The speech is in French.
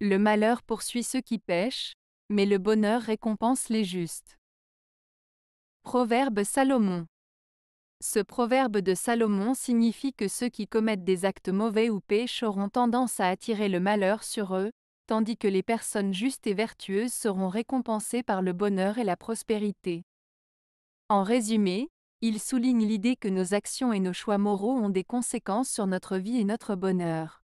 Le malheur poursuit ceux qui pêchent, mais le bonheur récompense les justes. Proverbe Salomon. Ce proverbe de Salomon signifie que ceux qui commettent des actes mauvais ou pêchent auront tendance à attirer le malheur sur eux, tandis que les personnes justes et vertueuses seront récompensées par le bonheur et la prospérité. En résumé, il souligne l'idée que nos actions et nos choix moraux ont des conséquences sur notre vie et notre bonheur.